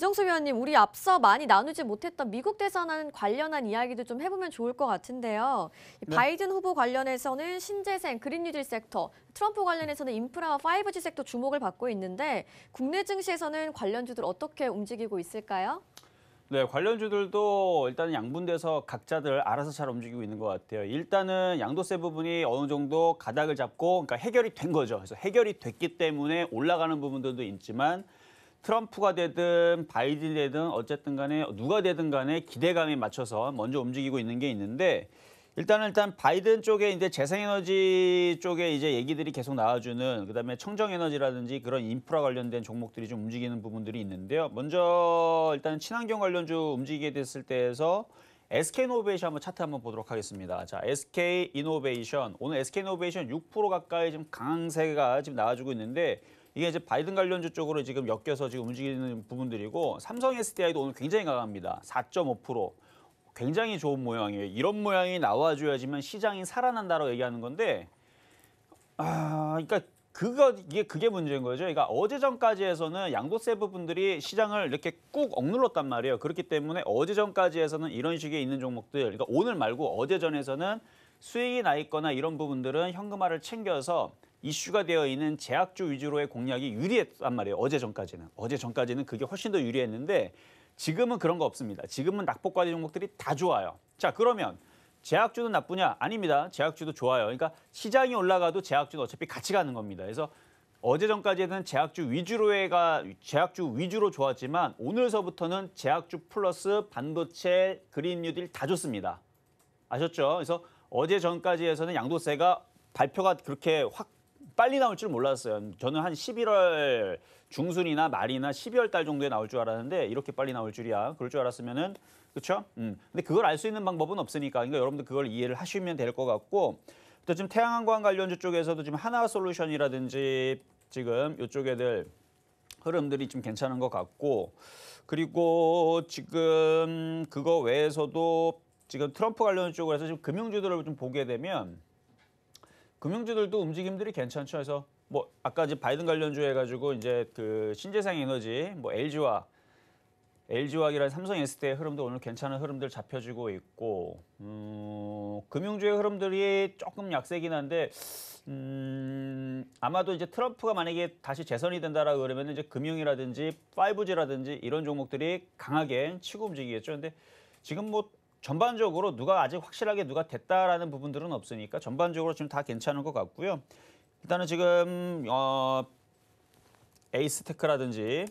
이정수 위원님, 우리 앞서 많이 나누지 못했던 미국 대선 관련한 이야기도 좀 해보면 좋을 것 같은데요. 네. 바이든 후보 관련해서는 신재생, 그린뉴딜 섹터, 트럼프 관련해서는 인프라와 5G 섹터 주목을 받고 있는데 국내 증시에서는 관련주들 어떻게 움직이고 있을까요? 네, 관련주들도 일단은 양분돼서 각자들 알아서 잘 움직이고 있는 것 같아요. 일단은 양도세 부분이 어느 정도 가닥을 잡고 그러니까 해결이 된 거죠. 그래서 해결이 됐기 때문에 올라가는 부분들도 있지만 트럼프가 되든 바이든이 되든 어쨌든 간에 누가 되든 간에 기대감에 맞춰서 먼저 움직이고 있는 게 있는데 일단은 일단 바이든 쪽에 이제 재생에너지 쪽에 이제 얘기들이 계속 나와주는 그다음에 청정에너지라든지 그런 인프라 관련된 종목들이 좀 움직이는 부분들이 있는데요. 먼저 일단 친환경 관련주 움직이게 됐을 때에서 SK 이노베이션 한번 차트 한번 보도록 하겠습니다. 자, SK 이노베이션 오늘 SK 이노베이션 6% 가까이 지금 강세가 지금 나와주고 있는데 이게 이제 바이든 관련주 쪽으로 지금 엮여서 지금 움직이는 부분들이고 삼성 SDI도 오늘 굉장히 강합니다. 4.5%. 굉장히 좋은 모양이에요. 이런 모양이 나와줘야지만 시장이 살아난다라고 얘기하는 건데 아, 그러니까 그거 이게 그게 문제인 거죠. 그러니까 어제 전까지 해서는 양도세부 분들이 시장을 이렇게 꾹 억눌렀단 말이에요. 그렇기 때문에 어제 전까지 해서는 이런 식의 있는 종목들, 그러니까 오늘 말고 어제 전에서는 수익이 나 있거나 이런 부분들은 현금화를 챙겨서 이슈가 되어 있는 제약주 위주로의 공략이 유리했단 말이에요. 어제 전까지는. 어제 전까지는 그게 훨씬 더 유리했는데 지금은 그런 거 없습니다. 지금은 낙폭 과리 종목들이 다 좋아요. 자, 그러면 제약주는 나쁘냐? 아닙니다. 제약주도 좋아요. 그러니까 시장이 올라가도 제약주는 어차피 같이 가는 겁니다. 그래서 어제 전까지는 제약주 위주로가 제약주 위주로 좋았지만 오늘서부터는 제약주 플러스 반도체 그린 뉴딜 다 좋습니다. 아셨죠? 그래서 어제 전까지에서는 양도세가 발표가 그렇게 확 빨리 나올 줄 몰랐어요. 저는 한 11월 중순이나 말이나 12월 달 정도에 나올 줄 알았는데 이렇게 빨리 나올 줄이야. 그럴 줄 알았으면은 그렇죠? 음. 근데 그걸 알 수 있는 방법은 없으니까 그러니까 여러분들 그걸 이해를 하시면 될 것 같고 또 지금 태양광 관련주 쪽에서도 지금 하나솔루션이라든지 지금 요쪽 에들 흐름들이 좀 괜찮은 것 같고 그리고 지금 그거 외에서도 지금 트럼프 관련 쪽으로 해서 지금 금융주들을 좀 보게 되면 금융주들도 움직임들이 괜찮죠. 그래서 뭐 아까 이제 바이든 관련주 해가지고 이제 그 신재생 에너지 뭐 LG와 LG화학이랑 삼성 SD의 흐름도 오늘 괜찮은 흐름들 잡혀지고 있고 음, 금융주의 흐름들이 조금 약세긴 한데 음, 아마도 이제 트럼프가 만약에 다시 재선이 된다라고 그러면 이제 금융이라든지 5G라든지 이런 종목들이 강하게 치고 움직이겠죠. 근데 지금 뭐 전반적으로 누가 아직 확실하게 누가 됐다라는 부분들은 없으니까 전반적으로 지금 다 괜찮은 것 같고요. 일단은 지금 어, 에이스테크라든지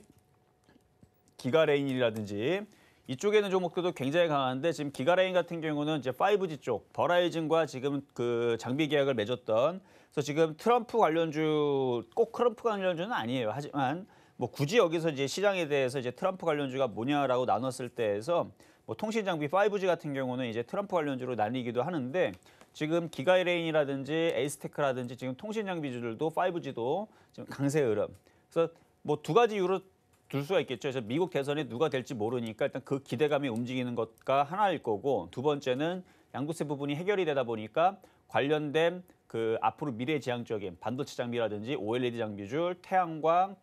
기가레인이라든지 이쪽에는 종목들도 굉장히 강한데 지금 기가레인 같은 경우는 이제 5G 쪽 버라이즌과 지금 그 장비 계약을 맺었던 그래서 지금 트럼프 관련주 꼭 트럼프 관련주는 아니에요. 하지만 뭐 굳이 여기서 이제 시장에 대해서 이제 트럼프 관련주가 뭐냐라고 나눴을 때에서 뭐 통신 장비 5G 같은 경우는 이제 트럼프 관련주로 나뉘기도 하는데 지금 기가이레인이라든지 에이스테크라든지 지금 통신 장비주들도 5G도 지금 강세 흐름. 그래서 뭐 두 가지 이유로 둘 수가 있겠죠. 그래서 미국 대선에 누가 될지 모르니까 일단 그 기대감이 움직이는 것과 하나일 거고 두 번째는 양도세 부분이 해결이 되다 보니까 관련된 그 앞으로 미래지향적인 반도체 장비라든지 OLED 장비줄, 태양광,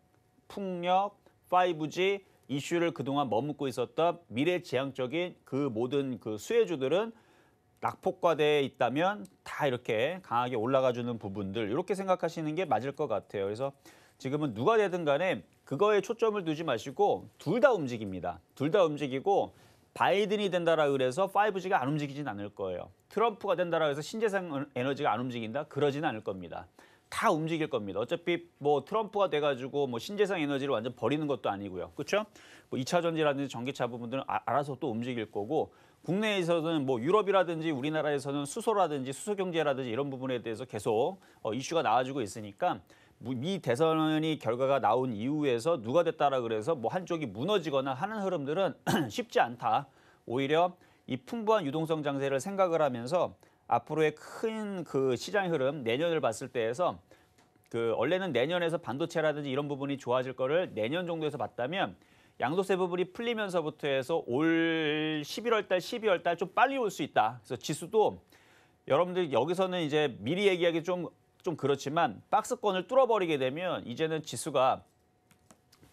풍력, 5G 이슈를 그동안 머뭇고 있었던 미래지향적인 그 모든 그 수혜주들은 낙폭과대에 있다면 다 이렇게 강하게 올라가주는 부분들 이렇게 생각하시는 게 맞을 것 같아요. 그래서 지금은 누가 되든 간에 그거에 초점을 두지 마시고 둘 다 움직입니다. 둘 다 움직이고 바이든이 된다라 그래서 5G가 안 움직이진 않을 거예요. 트럼프가 된다라 그래서 신재생 에너지가 안 움직인다? 그러진 않을 겁니다. 다 움직일 겁니다. 어차피 뭐 트럼프가 돼가지고 뭐 신재생 에너지를 완전 버리는 것도 아니고요. 그렇죠? 뭐 2차 전지라든지 전기차 부분들은 아, 알아서 또 움직일 거고 국내에서는 뭐 유럽이라든지 우리나라에서는 수소라든지 수소경제라든지 이런 부분에 대해서 계속 어, 이슈가 나와주고 있으니까 미 뭐 대선이 결과가 나온 이후에서 누가 됐다라 그래서 뭐 한쪽이 무너지거나 하는 흐름들은 쉽지 않다. 오히려 이 풍부한 유동성 장세를 생각을 하면서 앞으로의 큰 그 시장 흐름 내년을 봤을 때에서 그 원래는 내년에서 반도체라든지 이런 부분이 좋아질 거를 내년 정도에서 봤다면 양도세 부분이 풀리면서부터 해서 올 11월 달, 12월 달좀 빨리 올 수 있다. 그래서 지수도 여러분들 여기서는 이제 미리 얘기하기 좀, 좀 그렇지만 박스권을 뚫어버리게 되면 이제는 지수가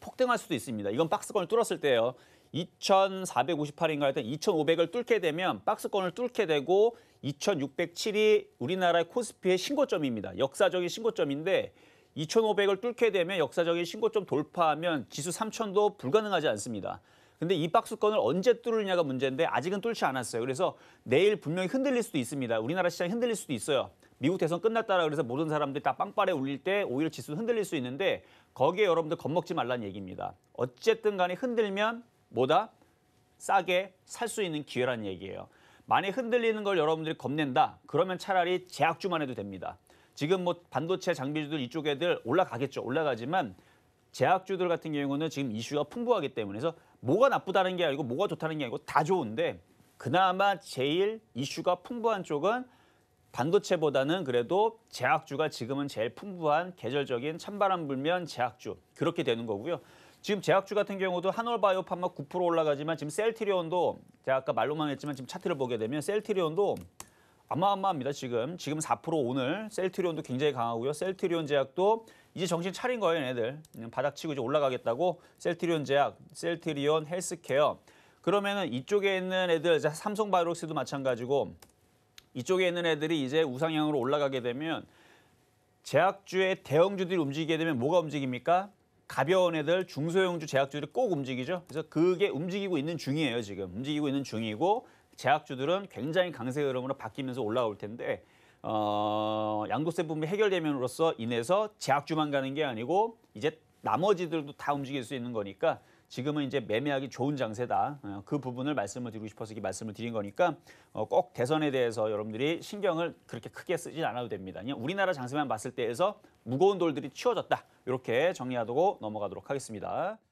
폭등할 수도 있습니다. 이건 박스권을 뚫었을 때예요. 2,458인가 하여튼 2,500을 뚫게 되면 박스권을 뚫게 되고 2607이 우리나라의 코스피의 신고점입니다. 역사적인 신고점인데 2500을 뚫게 되면 역사적인 신고점 돌파하면 지수 3000도 불가능하지 않습니다. 근데 이 박스권을 언제 뚫느냐가 문제인데 아직은 뚫지 않았어요. 그래서 내일 분명히 흔들릴 수도 있습니다. 우리나라 시장이 흔들릴 수도 있어요. 미국 대선 끝났다라 그래서 모든 사람들이 다 빵빠레 울릴 때 오히려 지수 흔들릴 수 있는데 거기에 여러분들 겁먹지 말라는 얘기입니다. 어쨌든 간에 흔들면 뭐다? 싸게 살 수 있는 기회라는 얘기예요. 많이 흔들리는 걸 여러분들이 겁낸다. 그러면 차라리 재학주만 해도 됩니다. 지금 뭐 반도체 장비주들 이쪽 애들 올라가겠죠. 올라가지만 재학주들 같은 경우는 지금 이슈가 풍부하기 때문에서 뭐가 나쁘다는 게 아니고 뭐가 좋다는 게 아니고 다 좋은데 그나마 제일 이슈가 풍부한 쪽은 반도체보다는 그래도 재학주가 지금은 제일 풍부한 계절적인 찬바람 불면 재학주 그렇게 되는 거고요. 지금 제약주 같은 경우도 한올바이오 판마 9% 올라가지만 지금 셀트리온도 제가 아까 말로만 했지만 지금 차트를 보게 되면 셀트리온도 아마아마합니다 지금 지금 4% 오늘 셀트리온도 굉장히 강하고요 셀트리온 제약도 이제 정신 차린 거예요 얘네들 바닥치고 이제 올라가겠다고 셀트리온 제약 셀트리온 헬스케어 그러면은 이쪽에 있는 애들 삼성바이오록스도 마찬가지고 이쪽에 있는 애들이 이제 우상향으로 올라가게 되면 제약주의 대형주들이 움직이게 되면 뭐가 움직입니까 가벼운 애들 중소형주 제약주들이 꼭 움직이죠. 그래서 그게 움직이고 있는 중이에요 지금 움직이고 있는 중이고 제약주들은 굉장히 강세 흐름으로 바뀌면서 올라올 텐데 어, 양도세 부분이 해결되면으로써 인해서 제약주만 가는 게 아니고 이제 나머지들도 다 움직일 수 있는 거니까 지금은 이제 매매하기 좋은 장세다. 어, 그 부분을 말씀을 드리고 싶어서 말씀을 드린 거니까 어, 꼭 대선에 대해서 여러분들이 신경을 그렇게 크게 쓰진 않아도 됩니다. 우리나라 장세만 봤을 때에서 무거운 돌들이 치워졌다. 이렇게 정리하고 넘어가도록 하겠습니다.